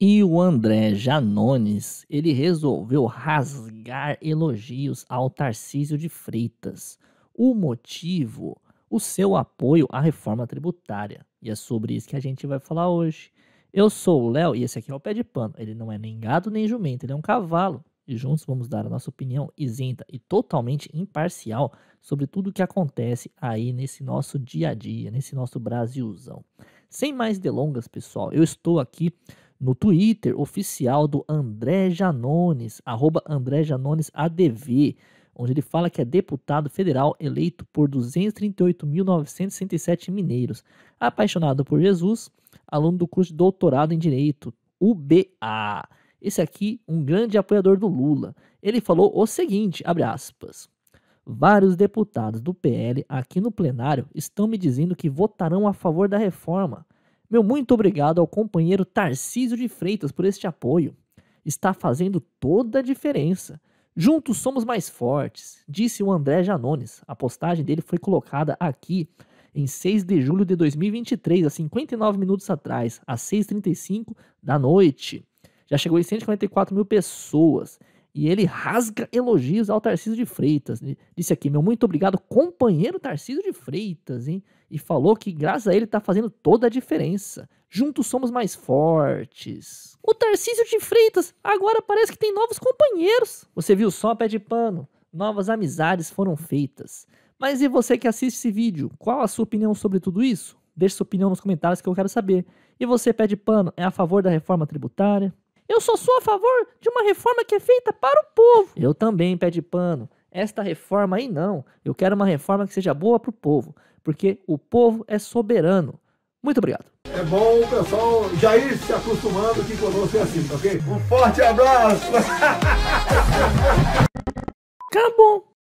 E o André Janones, ele resolveu rasgar elogios ao Tarcísio de Freitas. O motivo, o seu apoio à reforma tributária. E é sobre isso que a gente vai falar hoje. Eu sou o Léo e esse aqui é o Pé de Pano. Ele não é nem gado nem jumento, ele é um cavalo. E juntos vamos dar a nossa opinião isenta e totalmente imparcial sobre tudo o que acontece aí nesse nosso dia a dia, nesse nosso Brasilzão. Sem mais delongas, pessoal, eu estou aqui no Twitter oficial do André Janones, arroba André Janones ADV, onde ele fala que é deputado federal eleito por 238.967 mineiros, apaixonado por Jesus, aluno do curso de doutorado em Direito, UBA. Esse aqui, um grande apoiador do Lula. Ele falou o seguinte, abre aspas, Vários deputados do PL aqui no plenário estão me dizendo que votarão a favor da reforma. Meu muito obrigado ao companheiro Tarcísio de Freitas por este apoio. Está fazendo toda a diferença. Juntos somos mais fortes, disse o André Janones. A postagem dele foi colocada aqui em 6 de julho de 2023, há 59 minutos atrás, às 6h35 da noite. Já chegou em 144 mil pessoas e ele rasga elogios ao Tarcísio de Freitas. Né? Disse aqui, meu muito obrigado, companheiro Tarcísio de Freitas, hein? E falou que graças a ele tá fazendo toda a diferença. Juntos somos mais fortes. O Tarcísio de Freitas agora parece que tem novos companheiros. Você viu só pé de pano? Novas amizades foram feitas. Mas e você que assiste esse vídeo? Qual a sua opinião sobre tudo isso? Deixe sua opinião nos comentários que eu quero saber. E você, pé de pano, é a favor da reforma tributária? Eu só sou a favor de uma reforma que é feita para o povo. Eu também, pé de pano. Esta reforma aí não. Eu quero uma reforma que seja boa para o povo, porque o povo é soberano. Muito obrigado. É bom o pessoal já ir se acostumando que conosco é assim, tá ok? Um forte abraço! Acabou!